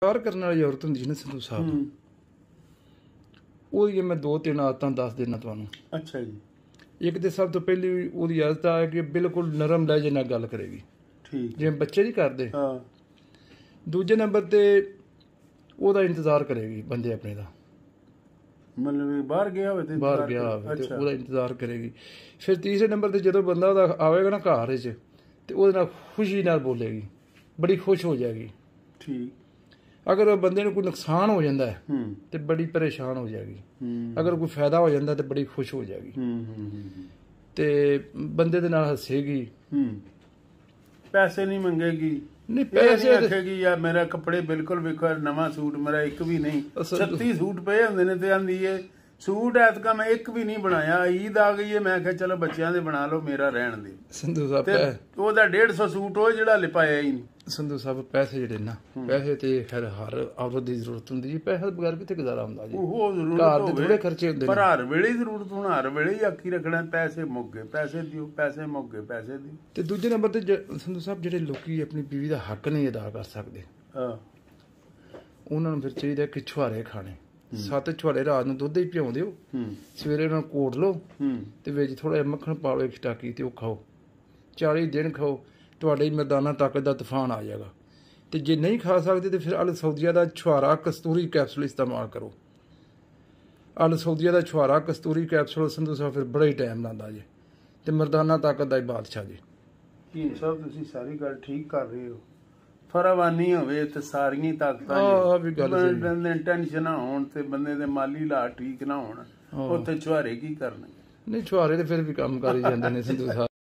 ਪਿਆਰ ਕਰਨ ਵਾਲੀ ਔਰਤ ਹੁੰਦੀ ਸੀ ਨਾ ਸੰਧੂ ਸਾਹਿਬ ਉਹਦੀ ਮੈਂ ਦੋ ਤਿੰਨ ਆਦਤਾਂ ਦੱਸ ਦੇਣਾ ਤੁਹਾਨੂੰ ਅੱਛਾ ਜੀ ਇੱਕ ਤੇ ਸਭ ਤੋਂ ਪਹਿਲੀ ਉਹਦੀ ਆਦਤ ਆ ਕਿ ਬਿਲਕੁਲ ਨਰਮ ਲਹਿਜੇ ਨਾਲ ਗੱਲ ਕਰੇਗੀ ਠੀਕ ਜਿਵੇਂ ਬੱਚੇ ਨਹੀਂ ਕਰਦੇ ਹਾਂ ਦੂਜੇ ਨੰਬਰ ਤੇ ਉਹਦਾ ਇੰਤਜ਼ਾਰ ਕਰੇਗੀ ਬੰਦੇ ਆਪਣੇ ਦਾ ਮਤਲਬ ਬਾਹਰ ਗਿਆ ਹੋਵੇ ਤੇ ਬਾਹਰ ਗਿਆ ਹੋਵੇ ਤੇ ਉਹਦਾ ਇੰਤਜ਼ਾਰ ਕਰੇਗੀ ਫਿਰ ਤੀਸਰੇ ਨੰਬਰ ਤੇ ਜਦੋਂ ਬੰਦਾ ਉਹਦਾ ਆਵੇਗਾ ਨਾ ਘਰ ਵਿੱਚ ਤੇ ਉਹਦੇ ਨਾਲ ਖੁਸ਼ੀ ਨਾਲ ਬੋਲੇਗੀ ਬੜੀ ਖੁਸ਼ ਹੋ ਜਾਏਗੀ ਠੀਕ ਅਗਰ ਬੰਦੇ ਨੂੰ ਕੋਈ ਨੁਕਸਾਨ ਹੋ ਜਾਂਦਾ ਹੈ ਤੇ ਬੜੀ ਪਰੇਸ਼ਾਨ ਹੋ ਜਾਏਗੀ ਅਗਰ ਕੋਈ ਫਾਇਦਾ ਹੋ ਜਾਂਦਾ ਤੇ ਬੜੀ ਖੁਸ਼ ਹੋ ਜਾਏਗੀ ਤੇ ਬੰਦੇ ਦੇ ਨਾਲ ਹੱਸੇਗੀ ਪੈਸੇ ਨਹੀਂ ਮੰਗੇਗੀ ਨਹੀਂ ਪੈਸੇ ਰੱਖੇਗੀ ਯਾ ਮੇਰਾ ਕੱਪੜੇ ਬਿਲਕੁਲ ਵਿਕਰ ਨਵਾਂ ਸੂਟ ਮੇਰਾ ਇੱਕ ਵੀ ਨਹੀਂ 36 ਸੂਟ ਪਏ ਹੁੰਦੇ ਨੇ ਤੇ ਆਂਦੀ ਏ ਸੂਟ ਐਤਕਾ ਮੈਂ ਇੱਕ ਵੀ ਨਹੀਂ ਬਣਾਇਆ ਈਦ ਆ ਗਈ ਏ ਮੈਂ ਕਿਹਾ ਚਲੋ ਬੱਚਿਆਂ ਦੇ ਬਣਾ ਲਓ ਮੇਰਾ ਰਹਿਣ ਦੇ ਸੰਧੂ ਸਾਹਿਬ ਉਹਦਾ 150 ਸੂਟ ਉਹ ਜਿਹੜਾ ਲਿਪਾਇਆ ਹੀ ਨਹੀਂ ਸੰਧੂ ਸਾਹਿਬ ਪੈਸੇ ਜਿਹੜੇ ਨਾ ਪੈਸੇ ਤੇ ਖੈਰ ਹਰ ਔਰਤ ਦੀ ਜ਼ਰੂਰਤ ਹੁੰਦੀ ਜੀ ਪੈਸੇ ਬਗੈਰ ਕਿੱਥੇ ਗੁਜ਼ਾਰਾ ਹੁੰਦਾ ਜੀ ਉਹ ਜ਼ਰੂਰਤ ਘਰ ਦੇ ਥੋੜੇ ਖਰਚੇ ਹੁੰਦੇ ਨੇ ਪਰ ਹਰ ਵੇਲੇ ਜ਼ਰੂਰਤ ਹੁਣ ਹਰ ਵੇਲੇ ਹੀ ਆਖੀ ਰੱਖਣਾ ਪੈਸੇ ਮੁੱਕ ਗਏ ਪੈਸੇ ਦਿਓ ਪੈਸੇ ਮੁੱਕ ਗਏ ਪੈਸੇ ਦਿਓ ਤੇ ਦੂਜੇ ਨੰਬਰ ਤੇ ਸੰਧੂ ਸਾਹਿਬ ਜਿਹੜੇ ਲੋਕੀ ਆਪਣੀ بیوی ਦਾ ਹੱਕ ਨਹੀਂ ਅਦਾ ਕਰ ਸਕਦੇ ਹਾਂ ਉਹਨਾਂ ਨੂੰ ਫਿਰ ਚਾਹੀਦਾ ਕਿ ਛੁਆਰੇ ਖਾਣੇ ਸੱਤ ਛੁਆਰੇ ਰਾਤ ਨੂੰ ਦੁੱਧ ਹੀ ਪਿਉਂਦੇ ਹੋ ਸਵੇਰੇ ਉਹਨਾਂ ਨੂੰ ਕੋਟ ਲਓ ਤੇ ਵਿੱਚ ਥੋੜਾ ਜਿਹਾ ਮੱਖਣ ਪਾ ਲਓ ਇੱਕ ਟਾਕੀ ਤੇ ਉਹ ਖਾਓ 40 ਦਿਨ ਖਾਓ ਤੁਹਾਡੇ ਮਰਦਾਨਾ ਤੱਕ ਦਾ ਤੂਫਾਨ ਆ ਜਾਏਗਾ ਤੇ ਜੇ ਨਹੀਂ ਖਾ ਸਕਦੇ ਤੇ ਫਿਰ ਅਲ ਸੌਦੀਆ ਦਾ ਛੁਹਾਰਾ ਕਸਤੂਰੀ ਕੈਪਸੂਲ ਇਸਤੇਮਾਲ ਕਰੋ ਅਲ ਸੌਦੀਆ ਦਾ ਛੁਹਾਰਾ ਕਸਤੂਰੀ ਕੈਪਸੂਲ ਸੰਧੂ ਸਾਹਿਬ ਫਿਰ ਬੜਾ ਹੀ ਟਾਈਮ ਲਾਂਦਾ ਜੇ ਤੇ ਮਰਦਾਨਾ ਤਾਕਤ ਦਾ ਹੀ ਬਾਦਸ਼ਾਹ ਜੀ ਕੀ ਸਭ ਤੁਸੀਂ ਸਾਰੀ ਗੱਲ ਠੀਕ ਕਰ ਰਹੇ ਹੋ ਫਰਵਾਨੀ ਹੋਵੇ ਤੇ ਸਾਰੀਆਂ ਤਾਕਤਾਂ ਆ ਗੱਲ ਬੰਦੇ ਟੈਨਸ਼ਨ ਨਾ ਹੋਣ ਤੇ ਬੰਦੇ ਦੇ ਮਾਲੀ ਲਾ ਠੀਕ ਨਾ ਹੋਣ ਉੱਥੇ ਛੁਹਾਰੇ ਕੀ ਕਰਨਗੇ ਨਹੀਂ ਛੁਹਾਰੇ ਤੇ ਫਿਰ ਵੀ ਕੰਮ ਕਰੀ ਜਾਂਦੇ ਨੇ ਸੰਧੂ ਸਾਹਿਬ